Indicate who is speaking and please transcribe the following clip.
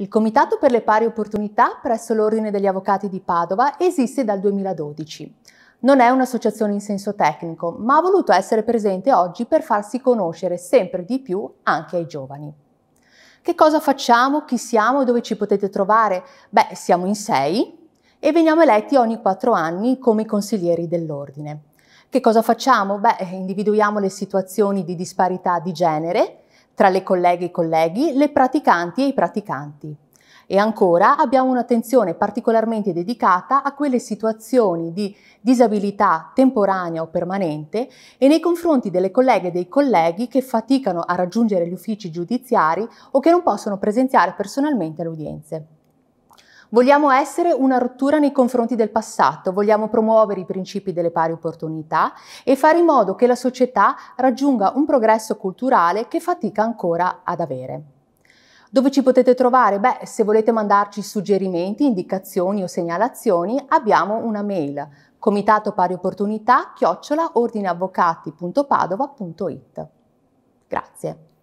Speaker 1: Il Comitato per le pari opportunità presso l'Ordine degli Avvocati di Padova esiste dal 2012. Non è un'associazione in senso tecnico, ma ha voluto essere presente oggi per farsi conoscere sempre di più anche ai giovani. Che cosa facciamo? Chi siamo? Dove ci potete trovare? Beh, siamo in sei e veniamo eletti ogni quattro anni come consiglieri dell'Ordine. Che cosa facciamo? Beh, individuiamo le situazioni di disparità di genere, tra le colleghe e i colleghi, le praticanti e i praticanti. E ancora abbiamo un'attenzione particolarmente dedicata a quelle situazioni di disabilità temporanea o permanente e nei confronti delle colleghe e dei colleghi che faticano a raggiungere gli uffici giudiziari o che non possono presenziare personalmente le udienze. Vogliamo essere una rottura nei confronti del passato, vogliamo promuovere i principi delle pari opportunità e fare in modo che la società raggiunga un progresso culturale che fatica ancora ad avere. Dove ci potete trovare? Beh, se volete mandarci suggerimenti, indicazioni o segnalazioni, abbiamo una mail comitato pari opportunità chiocciola ordineavvocati.padova.it. Grazie.